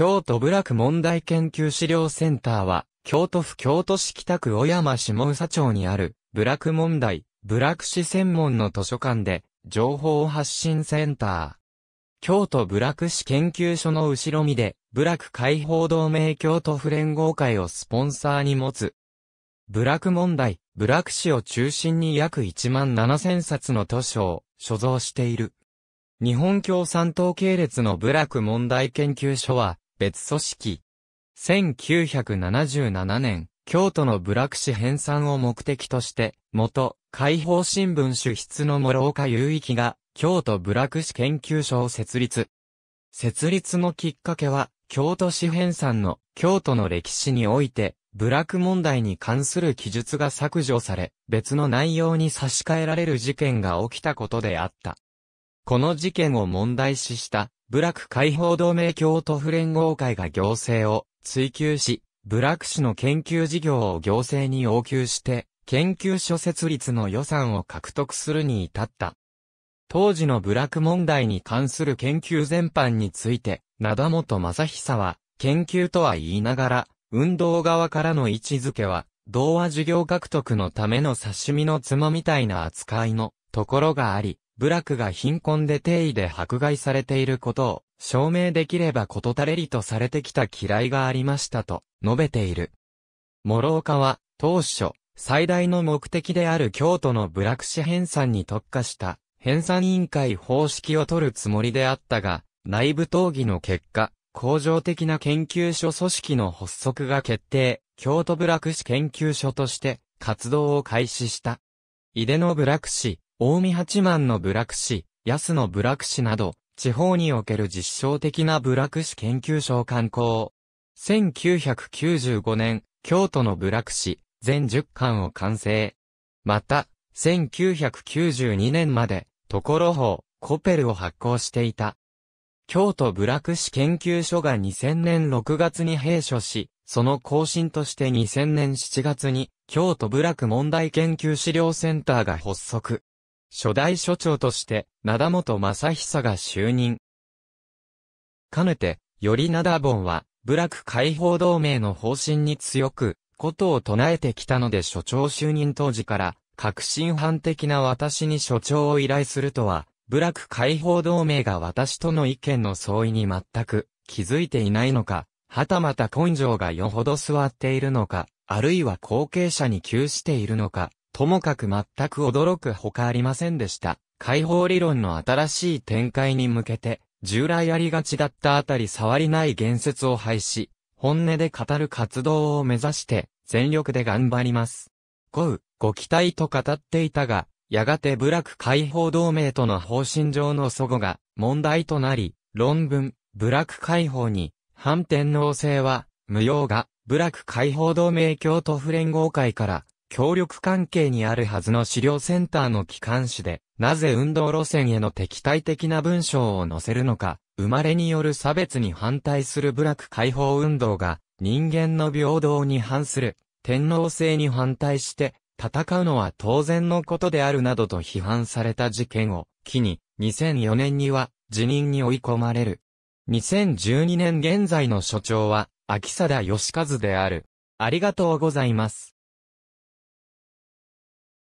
京都部落問題研究資料センターは、京都府京都市北区小山下宇佐町にある、部落問題、部落史専門の図書館で、情報発信センター。京都部落史研究所の後ろ身で、部落解放同盟京都府連合会をスポンサーに持つ。部落問題、部落史を中心に約1万7000冊の図書を所蔵している。日本共産党系列の部落問題研究所は、別組織。1977年、京都の部落史編纂を目的として、元、解放新聞主筆の諸岡雄一が、京都部落史研究所を設立。設立のきっかけは、京都史編纂の、京都の歴史において、部落問題に関する記述が削除され、別の内容に差し替えられる事件が起きたことであった。この事件を問題視した部落解放同盟京都府連合会が行政を追求し、部落市の研究事業を行政に要求して、研究所設立の予算を獲得するに至った。当時の部落問題に関する研究全般について、灘本正久は、研究とは言いながら、運動側からの位置づけは、童話授業獲得のための刺身のつまみたいな扱いのところがあり、部落が貧困で定位で迫害されていることを証明できればことたれりとされてきた嫌いがありましたと述べている。諸岡は当初最大の目的である京都の部落史編纂に特化した編纂委員会方式を取るつもりであったが内部討議の結果恒常的な研究所組織の発足が決定京都部落史研究所として活動を開始した。井出の部落史、近江八幡の部落史、安野部落史など、地方における実証的な部落史研究所刊行。1995年、京都の部落史、全10巻を完成。また、1992年まで、ところ方、コペルを発行していた。京都部落史研究所が2000年6月に閉所し、その更新として2000年7月に、京都部落問題研究資料センターが発足。初代所長として、灘本正久が就任。かねて、より灘本は、部落解放同盟の方針に強く、ことを唱えてきたので所長就任当時から、革新犯的な私に所長を依頼するとは、部落解放同盟が私との意見の相違に全く気づいていないのか、はたまた根性がよほど座っているのか、あるいは後継者に窮しているのか、ともかく全く驚くほかありませんでした。解放理論の新しい展開に向けて、従来ありがちだったあたり触りない言説を廃止、本音で語る活動を目指して、全力で頑張ります。こう、ご期待と語っていたが、やがて部落解放同盟との方針上の祖語が問題となり、論文、部落解放に、反天皇制は、無用が、部落解放同盟京都府連合会から、協力関係にあるはずの資料センターの機関誌で、なぜ運動路線への敵対的な文章を載せるのか、生まれによる差別に反対する部落解放運動が、人間の平等に反する、天皇制に反対して、戦うのは当然のことであるなどと批判された事件を、機に、2004年には、辞任に追い込まれる。2012年現在の所長は、秋貞義和である。ありがとうございます。